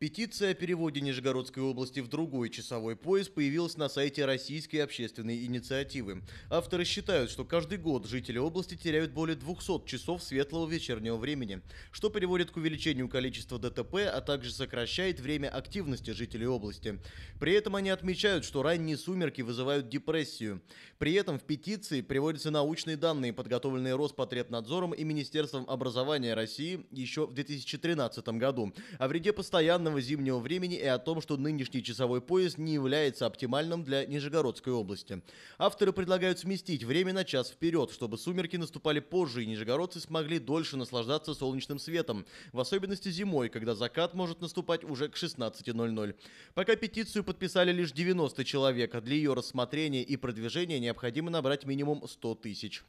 Петиция о переводе Нижегородской области в другой часовой пояс появилась на сайте Российской общественной инициативы. Авторы считают, что каждый год жители области теряют более 200 часов светлого вечернего времени, что приводит к увеличению количества ДТП, а также сокращает время активности жителей области. При этом они отмечают, что ранние сумерки вызывают депрессию. При этом в петиции приводятся научные данные, подготовленные Роспотребнадзором и Министерством образования России еще в 2013 году, о вреде постоянного холодного зимнего времени и о том, что нынешний часовой пояс не является оптимальным для Нижегородской области. Авторы предлагают сместить время на час вперед, чтобы сумерки наступали позже и нижегородцы смогли дольше наслаждаться солнечным светом, в особенности зимой, когда закат может наступать уже к 16.00. Пока петицию подписали лишь 90 человек, а для ее рассмотрения и продвижения необходимо набрать минимум 100 тысяч.